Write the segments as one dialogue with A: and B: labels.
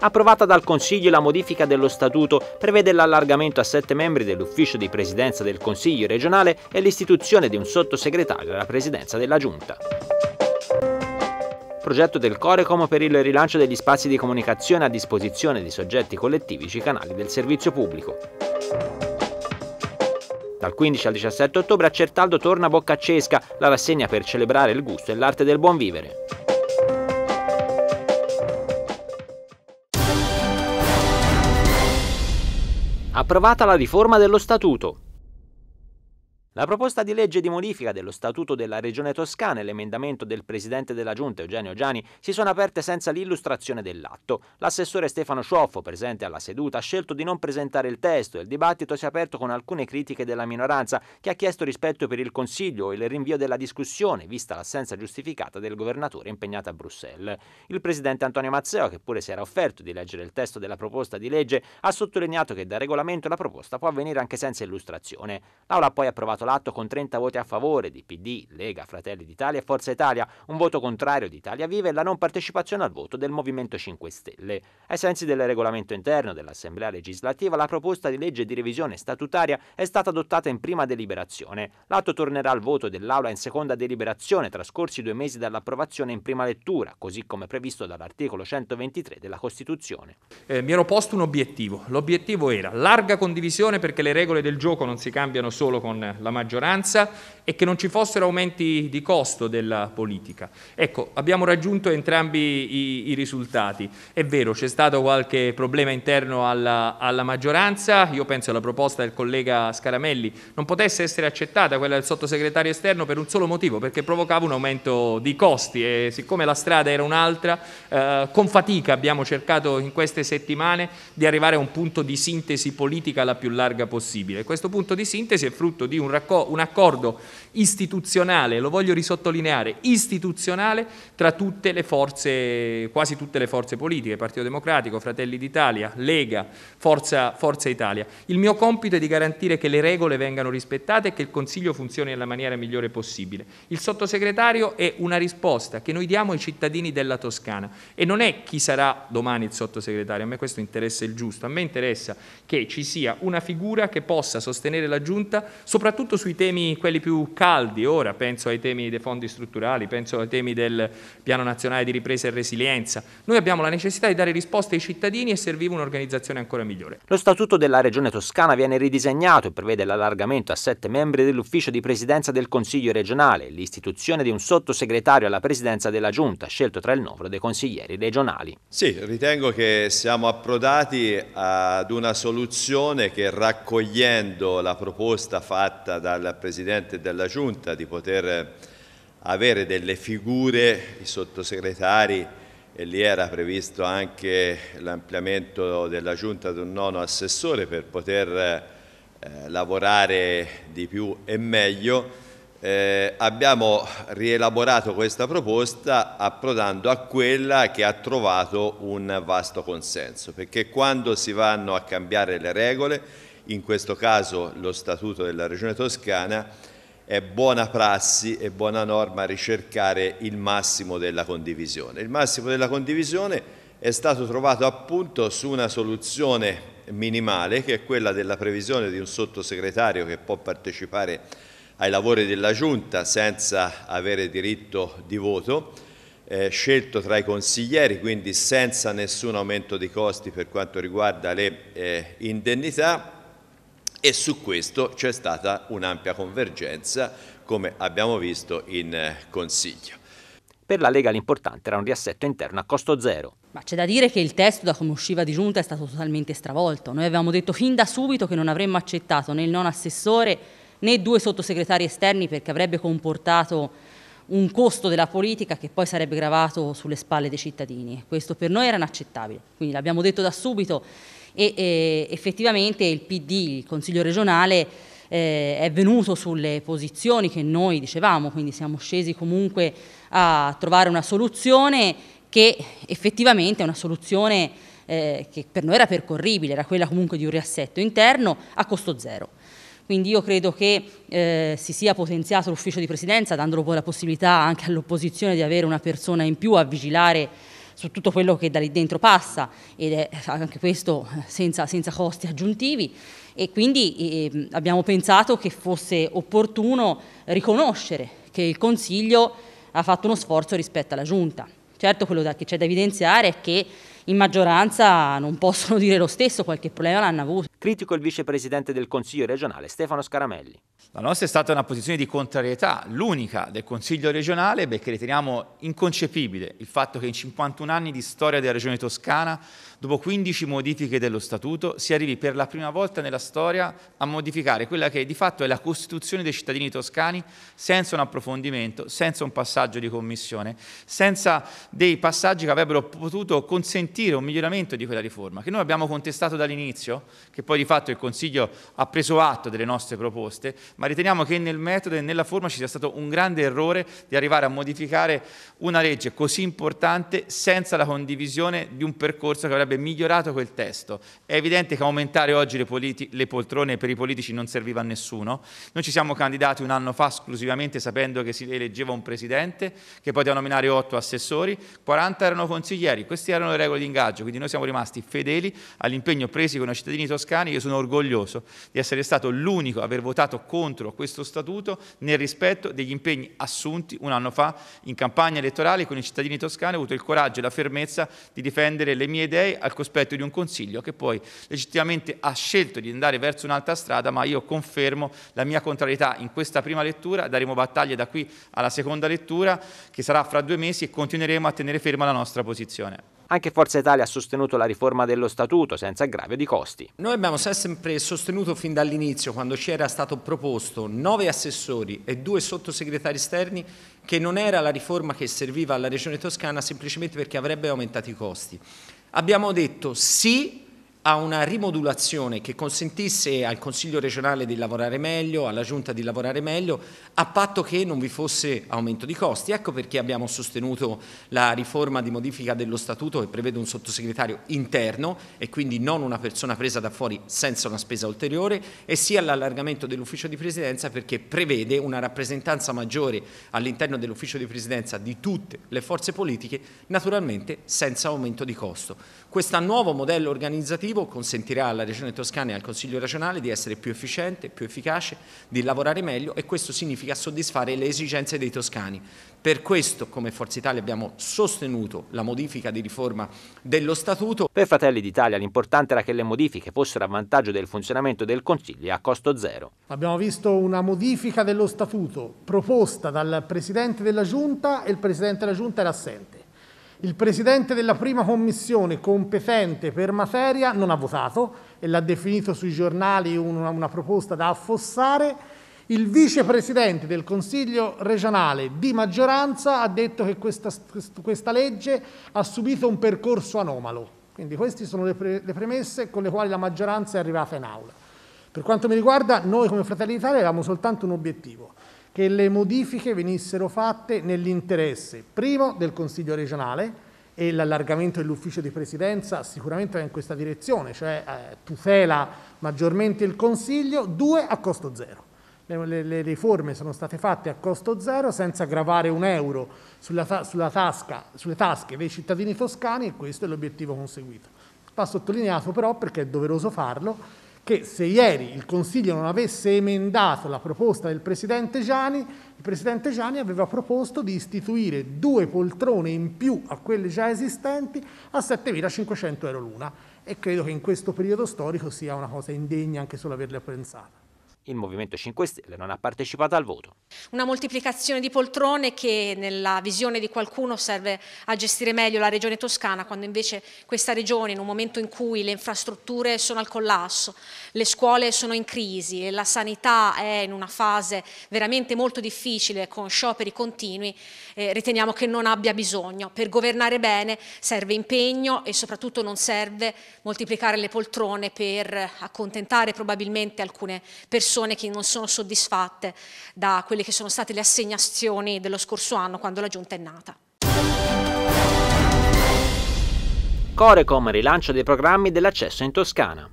A: Approvata dal Consiglio la modifica dello Statuto prevede l'allargamento a sette membri dell'ufficio di presidenza del Consiglio regionale e l'istituzione di un sottosegretario alla presidenza della Giunta progetto del Corecom per il rilancio degli spazi di comunicazione a disposizione di soggetti collettivi sui canali del servizio pubblico. Dal 15 al 17 ottobre a Certaldo torna Boccaccesca, la rassegna per celebrare il gusto e l'arte del buon vivere. approvata la riforma dello Statuto. La proposta di legge di modifica dello Statuto della Regione Toscana e l'emendamento del presidente della Giunta Eugenio Giani si sono aperte senza l'illustrazione dell'atto. L'assessore Stefano Scioffo, presente alla seduta, ha scelto di non presentare il testo e il dibattito si è aperto con alcune critiche della minoranza che ha chiesto rispetto per il Consiglio e il rinvio della discussione, vista l'assenza giustificata del governatore impegnato a Bruxelles. Il presidente Antonio Mazzeo, che pure si era offerto di leggere il testo della proposta di legge, ha sottolineato che da regolamento la proposta può avvenire anche senza illustrazione. L'Aula ha poi approvato l'atto con 30 voti a favore di PD, Lega, Fratelli d'Italia e Forza Italia, un voto contrario di Italia Viva e la non partecipazione al voto del Movimento 5 Stelle. Ai sensi del regolamento interno dell'Assemblea legislativa, la proposta di legge di revisione statutaria è stata adottata in prima deliberazione. L'atto tornerà al voto dell'Aula in seconda deliberazione, trascorsi due mesi dall'approvazione in prima lettura, così come previsto dall'articolo 123 della Costituzione.
B: Eh, mi ero posto un obiettivo. L'obiettivo era larga condivisione perché le regole del gioco non si cambiano solo con la la maggioranza e che non ci fossero aumenti di costo della politica. Ecco, abbiamo raggiunto entrambi i, i risultati. È vero, c'è stato qualche problema interno alla, alla maggioranza, io penso alla proposta del collega Scaramelli non potesse essere accettata quella del sottosegretario esterno per un solo motivo, perché provocava un aumento di costi e siccome la strada era un'altra, eh, con fatica abbiamo cercato in queste settimane di arrivare a un punto di sintesi politica la più larga possibile. Questo punto di sintesi è frutto di un un accordo istituzionale, lo voglio risottolineare, istituzionale tra tutte le forze, quasi tutte le forze politiche, Partito Democratico, Fratelli d'Italia, Lega, Forza, Forza Italia. Il mio compito è di garantire che le regole vengano rispettate e che il Consiglio funzioni nella maniera migliore possibile. Il sottosegretario è una risposta che noi diamo ai cittadini della Toscana e non è chi sarà domani il sottosegretario, a me questo interessa il giusto, a me interessa che ci sia una figura che possa sostenere la Giunta soprattutto appunto sui temi quelli più caldi ora, penso ai temi dei fondi strutturali, penso ai temi del Piano Nazionale di Ripresa e Resilienza. Noi abbiamo la necessità di dare risposte ai cittadini e serviva un'organizzazione ancora migliore.
A: Lo statuto della Regione Toscana viene ridisegnato e prevede l'allargamento a sette membri dell'ufficio di presidenza del Consiglio regionale e l'istituzione di un sottosegretario alla presidenza della Giunta, scelto tra il
C: novero dei consiglieri regionali. Sì, ritengo che siamo approdati ad una soluzione che raccogliendo la proposta fatta dal Presidente della Giunta di poter eh, avere delle figure, i sottosegretari, e lì era previsto anche l'ampliamento della Giunta di un nono assessore per poter eh, lavorare di più e meglio. Eh, abbiamo rielaborato questa proposta approdando a quella che ha trovato un vasto consenso, perché quando si vanno a cambiare le regole in questo caso lo Statuto della Regione Toscana, è buona prassi e buona norma ricercare il massimo della condivisione. Il massimo della condivisione è stato trovato appunto su una soluzione minimale che è quella della previsione di un sottosegretario che può partecipare ai lavori della Giunta senza avere diritto di voto, eh, scelto tra i consiglieri, quindi senza nessun aumento di costi per quanto riguarda le eh, indennità e su questo c'è stata un'ampia convergenza come abbiamo visto in eh, Consiglio. Per la Lega l'importante era un
A: riassetto interno a costo zero.
D: Ma c'è da dire che il testo da come usciva di giunta è stato totalmente stravolto. Noi avevamo detto fin da subito che non avremmo accettato né il non assessore né due sottosegretari esterni perché avrebbe comportato un costo della politica che poi sarebbe gravato sulle spalle dei cittadini. Questo per noi era inaccettabile, quindi l'abbiamo detto da subito e eh, effettivamente il PD, il Consiglio regionale, eh, è venuto sulle posizioni che noi dicevamo, quindi siamo scesi comunque a trovare una soluzione che effettivamente è una soluzione eh, che per noi era percorribile, era quella comunque di un riassetto interno a costo zero. Quindi io credo che eh, si sia potenziato l'ufficio di presidenza, dando poi la possibilità anche all'opposizione di avere una persona in più a vigilare su tutto quello che da lì dentro passa ed è eh, anche questo eh, senza, senza costi aggiuntivi e quindi eh, abbiamo pensato che fosse opportuno riconoscere che il Consiglio ha fatto uno sforzo rispetto alla Giunta. Certo quello da, che c'è da evidenziare è che in maggioranza non possono dire lo stesso, qualche problema l'hanno avuto,
A: Critico il vicepresidente del Consiglio regionale Stefano Scaramelli.
E: La nostra è stata una posizione di contrarietà, l'unica del Consiglio regionale, perché riteniamo inconcepibile il fatto che in 51 anni di storia della Regione Toscana, dopo 15 modifiche dello Statuto, si arrivi per la prima volta nella storia a modificare quella che di fatto è la Costituzione dei cittadini toscani senza un approfondimento, senza un passaggio di commissione, senza dei passaggi che avrebbero potuto consentire un miglioramento di quella riforma, che noi abbiamo contestato dall'inizio, che poi di fatto il Consiglio ha preso atto delle nostre proposte, ma riteniamo che nel metodo e nella forma ci sia stato un grande errore di arrivare a modificare una legge così importante senza la condivisione di un percorso che avrebbe migliorato quel testo. È evidente che aumentare oggi le, le poltrone per i politici non serviva a nessuno. Noi ci siamo candidati un anno fa esclusivamente sapendo che si eleggeva un presidente che poteva nominare otto assessori, 40 erano consiglieri, queste erano le regole di ingaggio, quindi noi siamo rimasti fedeli all'impegno presi con i cittadini toscani repubblicani, io sono orgoglioso di essere stato l'unico a aver votato contro questo statuto nel rispetto degli impegni assunti un anno fa in campagna elettorale con i cittadini toscani, ho avuto il coraggio e la fermezza di difendere le mie idee al cospetto di un Consiglio che poi legittimamente ha scelto di andare verso un'altra strada, ma io confermo la mia contrarietà in questa prima lettura, daremo battaglia da qui alla seconda lettura che sarà fra due mesi e continueremo a tenere ferma la nostra posizione.
A: Anche Forza Italia ha sostenuto la riforma dello statuto senza aggravio di costi.
F: Noi abbiamo sempre sostenuto fin dall'inizio, quando ci era stato proposto nove assessori e due sottosegretari esterni, che non era la riforma che serviva alla Regione Toscana semplicemente perché avrebbe aumentato i costi. Abbiamo detto sì a una rimodulazione che consentisse al Consiglio regionale di lavorare meglio, alla Giunta di lavorare meglio, a patto che non vi fosse aumento di costi. Ecco perché abbiamo sostenuto la riforma di modifica dello statuto che prevede un sottosegretario interno e quindi non una persona presa da fuori senza una spesa ulteriore e sia l'allargamento dell'ufficio di presidenza perché prevede una rappresentanza maggiore all'interno dell'ufficio di presidenza di tutte le forze politiche, naturalmente senza aumento di costo. Questo nuovo modello organizzativo obiettivo consentirà alla Regione Toscana e al Consiglio regionale di essere più efficiente, più efficace, di lavorare meglio e questo significa soddisfare le esigenze dei toscani. Per questo come Forza Italia abbiamo sostenuto la modifica di riforma dello Statuto. Per Fratelli d'Italia l'importante era che le modifiche fossero
A: a vantaggio del funzionamento del Consiglio a costo zero.
G: Abbiamo visto una modifica dello Statuto proposta dal Presidente della Giunta e il Presidente della Giunta era assente. Il presidente della prima commissione competente per materia non ha votato e l'ha definito sui giornali una, una proposta da affossare. Il vicepresidente del Consiglio regionale di maggioranza ha detto che questa, questa legge ha subito un percorso anomalo. Quindi queste sono le, pre le, premesse con le quali la maggioranza è arrivata in aula. Per quanto mi riguarda, noi come Fratelli d'Italia avevamo soltanto un obiettivo, che le modifiche venissero fatte nell'interesse, primo, del Consiglio regionale, e l'allargamento dell'ufficio di presidenza sicuramente va in questa direzione, cioè eh, tutela maggiormente il Consiglio, due, a costo zero. Le, le, le, riforme sono state fatte a costo zero senza gravare un euro sulla, sulla tasca, sulle tasche dei cittadini toscani e questo è l'obiettivo conseguito. Va sottolineato però perché è doveroso farlo che se ieri il Consiglio non avesse emendato la proposta del Presidente Gianni, il Presidente Gianni aveva proposto di istituire due poltrone in più a quelle già esistenti a 7.500 euro l'una e credo che in questo periodo storico sia una cosa indegna anche solo averle pensata
A: il Movimento 5 Stelle non ha partecipato al voto.
D: Una moltiplicazione di poltrone che nella visione di qualcuno serve a gestire meglio la regione toscana, quando invece questa regione in un momento in cui le infrastrutture sono al collasso, le scuole sono in crisi e la sanità è in una fase veramente molto difficile con scioperi continui, eh, riteniamo che non abbia bisogno. Per governare bene serve impegno e soprattutto non serve moltiplicare le poltrone per accontentare probabilmente alcune persone persone che non sono soddisfatte da quelle che sono state le assegnazioni dello scorso anno quando la giunta è nata.
A: Corecom rilancio dei programmi dell'accesso in Toscana.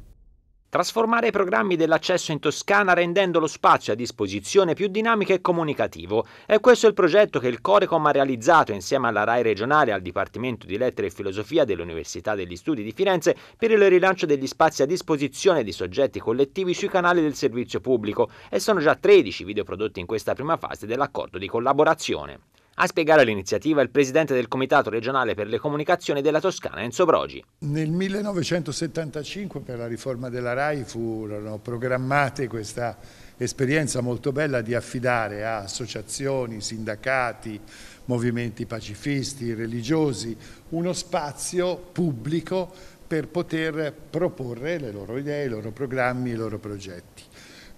A: Trasformare i programmi dell'accesso in Toscana rendendo lo spazio a disposizione più dinamico e comunicativo. E questo è il progetto che il Corecom ha realizzato insieme alla RAI regionale e al Dipartimento di Lettere e Filosofia dell'Università degli Studi di Firenze per il rilancio degli spazi a disposizione di soggetti collettivi sui canali del servizio pubblico e sono già 13 video prodotti in questa prima fase dell'accordo di collaborazione. A spiegare l'iniziativa il presidente del Comitato regionale per le comunicazioni della Toscana, Enzo Brogi.
H: Nel 1975 per la riforma della RAI furono programmate questa esperienza molto bella di affidare a associazioni, sindacati, movimenti pacifisti, religiosi, uno spazio pubblico per poter proporre le loro idee, i loro programmi, i loro progetti.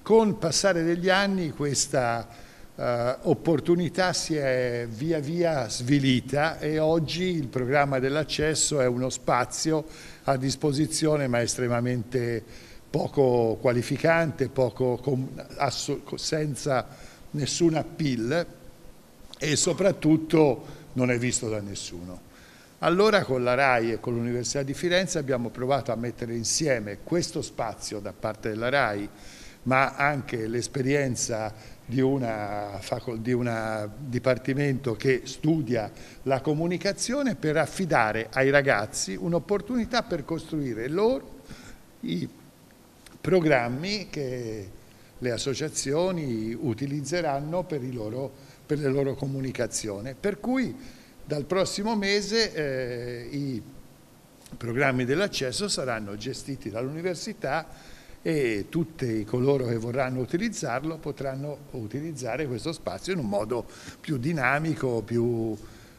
H: Con passare degli anni questa eh, opportunità si è via via svilita e oggi il programma dell'accesso è uno spazio a disposizione ma estremamente poco qualificante, poco senza nessun appeal e soprattutto non è visto da nessuno. Allora con la RAI e con l'Università di Firenze abbiamo provato a mettere insieme questo spazio da parte della RAI ma anche l'esperienza di un dipartimento che studia la comunicazione per affidare ai ragazzi un'opportunità per costruire loro i programmi che le associazioni utilizzeranno per, loro, per le loro comunicazioni. Per cui dal prossimo mese eh, i programmi dell'accesso saranno gestiti dall'università e tutti coloro che vorranno utilizzarlo potranno utilizzare questo spazio in un modo più dinamico, più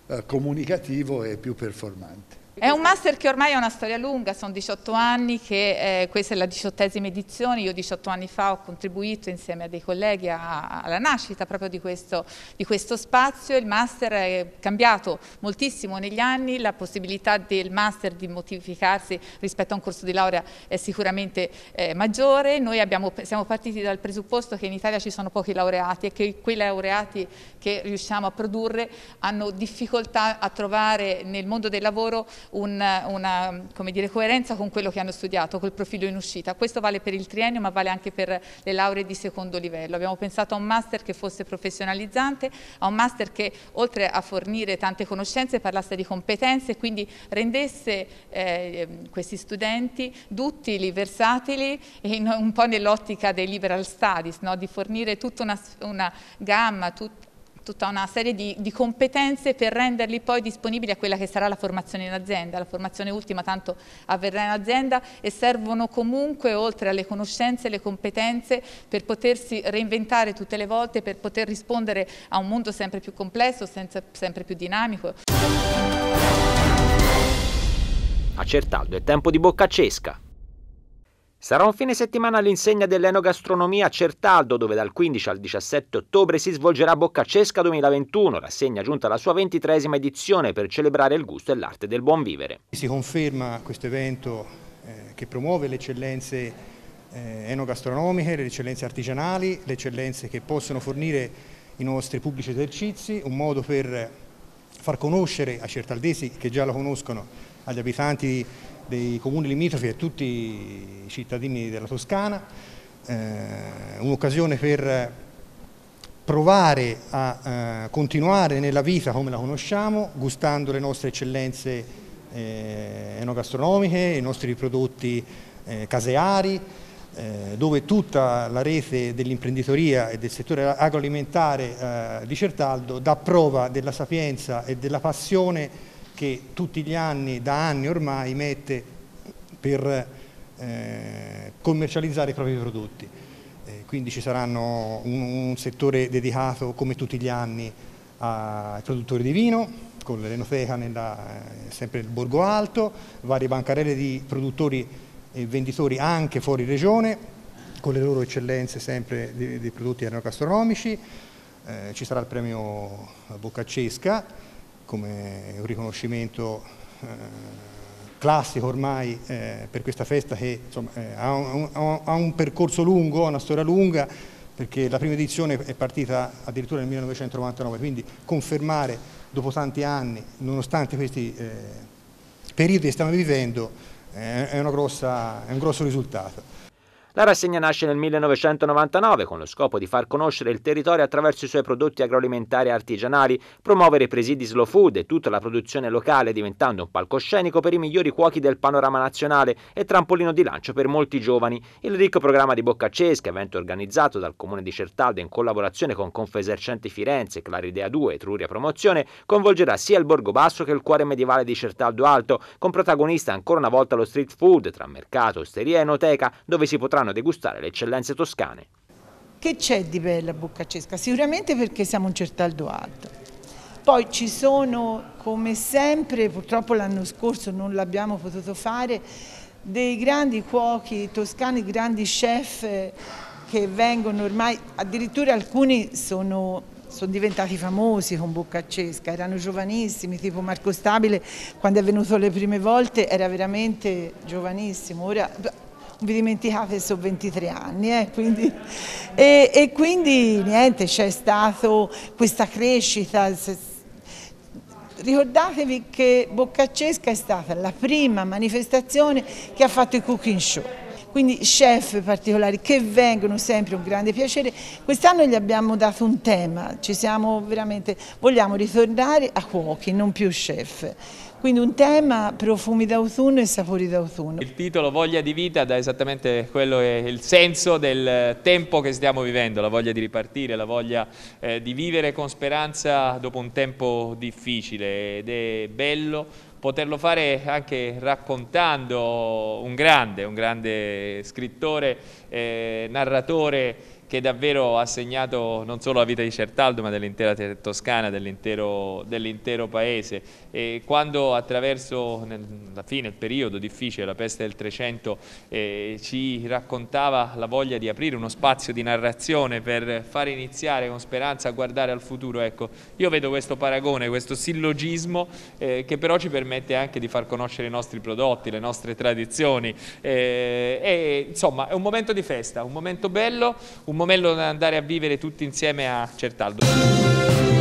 H: eh, comunicativo e più performante.
I: È un master che ormai ha una storia lunga, sono 18 anni, che, eh, questa è la diciottesima edizione, io 18 anni fa ho contribuito insieme a dei colleghi a, alla nascita proprio di questo, di questo, spazio, il master è cambiato moltissimo negli anni, la possibilità del master di modificarsi rispetto a un corso di laurea è sicuramente eh, maggiore, noi abbiamo, siamo partiti dal presupposto che in Italia ci sono pochi laureati e che quei laureati che riusciamo a produrre hanno difficoltà a trovare nel mondo del lavoro un, una dire, coerenza con quello che hanno studiato, col profilo in uscita. Questo vale per il triennio ma vale anche per le lauree di secondo livello. Abbiamo pensato a un master che fosse professionalizzante, a un master che oltre a fornire tante conoscenze parlasse di competenze e quindi rendesse eh, questi studenti duttili, versatili in, un po' nell'ottica dei liberal studies, no? di fornire tutta una, una gamma, tut, tutta una serie di, di, competenze per renderli poi disponibili a quella che sarà la formazione in azienda, la formazione ultima tanto avverrà in azienda e servono comunque oltre alle conoscenze, le competenze per potersi reinventare tutte le volte, per poter rispondere a un mondo sempre più complesso, senza, sempre più dinamico.
A: A Certaldo è tempo di bocca cesca. Sarà un fine settimana all'insegna dell'enogastronomia a Certaldo, dove dal 15 al 17 ottobre si svolgerà Boccaccesca 2021, rassegna giunta alla sua ventitresima edizione per celebrare il gusto e l'arte del buon vivere.
J: Si conferma questo evento eh, che promuove le eccellenze eh, enogastronomiche, le eccellenze artigianali, le eccellenze che possono fornire i nostri pubblici esercizi, un modo per far conoscere a certaldesi che già lo conoscono, agli abitanti di dei comuni limitrofi e tutti i cittadini della Toscana, eh, un'occasione per provare a eh, continuare nella vita come la conosciamo, gustando le nostre eccellenze eh, enogastronomiche, i nostri prodotti eh, caseari, eh, dove tutta la rete dell'imprenditoria e del settore agroalimentare eh, di Certaldo dà prova della sapienza e della passione che tutti gli anni, da anni ormai, mette per eh, commercializzare i propri prodotti. Eh, quindi ci saranno un, un, settore dedicato, come tutti gli anni, ai produttori di vino, con l'enoteca eh, sempre nel Borgo Alto, varie bancarelle di produttori e venditori anche fuori regione, con le loro eccellenze sempre dei, dei prodotti enogastronomici, eh, ci sarà il premio Boccaccesca, come un riconoscimento eh, classico ormai eh, per questa festa che insomma, eh, ha, un, percorso lungo, una storia lunga, perché la prima edizione è partita addirittura nel 1999, quindi confermare dopo tanti anni, nonostante questi periodi che stiamo vivendo, è, grossa, è un grosso risultato.
A: La rassegna nasce nel 1999 con lo scopo di far conoscere il territorio attraverso i suoi prodotti agroalimentari e artigianali, promuovere i presidi slow food e tutta la produzione locale diventando un palcoscenico per i migliori cuochi del panorama nazionale e trampolino di lancio per molti giovani. Il ricco programma di Boccaccesca, evento organizzato dal comune di Certaldo in collaborazione con Confesercenti Firenze, Claridea 2 e Truria Promozione, coinvolgerà sia il Borgo Basso che il cuore medievale di Certaldo Alto, con protagonista ancora una volta lo street food tra mercato, osteria e noteca, dove si potranno vanno a degustare le eccellenze toscane.
K: Che c'è di bella Boccaccesca? Sicuramente perché siamo un Certaldo Alto. Poi ci sono, come sempre, purtroppo l'anno scorso non l'abbiamo potuto fare, dei grandi cuochi toscani, grandi chef eh, che vengono ormai, addirittura alcuni sono, sono diventati famosi con Boccaccesca, erano giovanissimi, tipo Marco Stabile quando è venuto le prime volte era veramente giovanissimo, ora vi dimenticate che sono 23 anni, eh, quindi, e, e, quindi niente, c'è stata questa crescita. Ricordatevi che Boccaccesca è stata la prima manifestazione che ha fatto il cooking show quindi chef particolari che vengono sempre un grande piacere. Quest'anno gli abbiamo dato un tema, ci siamo veramente, vogliamo ritornare a cuochi, non più chef. Quindi un tema profumi d'autunno e sapori d'autunno.
B: Il titolo Voglia di vita dà esattamente quello che è il senso del tempo che stiamo vivendo, la voglia di ripartire, la voglia eh, di vivere con speranza dopo un tempo difficile ed è bello poterlo fare anche raccontando un grande, un grande scrittore, eh, narratore che davvero ha segnato non solo la vita di Certaldo ma dell'intera Toscana, dell'intero dell paese. E quando attraverso, la fine, il periodo difficile, la peste del 300, eh, ci raccontava la voglia di aprire uno spazio di narrazione per far iniziare con speranza a guardare al futuro, ecco, io vedo questo paragone, questo sillogismo eh, che però ci permette anche di far conoscere i nostri prodotti, le nostre tradizioni. Eh, e, insomma, è un momento di festa, un momento bello, un momento da andare a vivere tutti insieme a Certaldo.